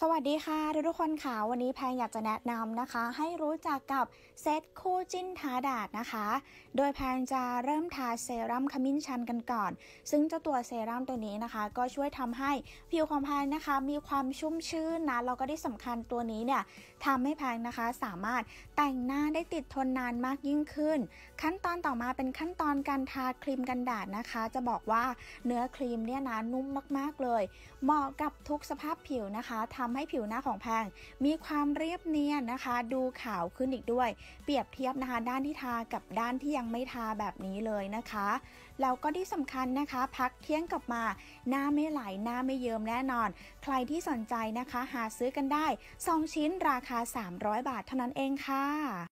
สวัสดีค่ะทุกทุกคนค่ะวันนี้แพงอยากจะแนะนำนะคะ ให้รู้จักกับเซตคู่จิ้นทาดาดนะคะ โดยแพงจะเริ่มทาเซรั่มขมิ้นชันกันก่อน ซึ่งเจ้าตัวเซรั่มตัวนี้นะคะ ก็ช่วยทำให้ผิวของแพงนะคะมีความชุ่มชื่นนะแล้วก็ที่สำคัญตัวนี้เนี่ยทำให้แพงนะคะสามารถแต่งหน้าได้ติดทนนานมากยิ่งขึ้น ขั้นตอนต่อมาเป็นขั้นตอนการทาครีมกันแดดนะคะ จะบอกว่าเนื้อครีมเนี่ยนะนุ่มมาก ๆเลย เหมาะกับทุกสภาพผิวนะคะททำให้ผิวหน้าของแพง มีความเรียบเนียนนะคะ ดูขาวขึ้นอีกด้วย เปรียบเทียบนะคะ ด้านที่ทากับด้านที่ยังไม่ทาแบบนี้เลยนะคะ แล้วก็ที่สำคัญนะคะ พักเที่ยงกลับมา หน้าไม่ไหลหน้าไม่เยิ้มแน่นอน ใครที่สนใจนะคะ หาซื้อกันได้2ชิ้นราคา 300 บาท เท่านั้นเองค่ะ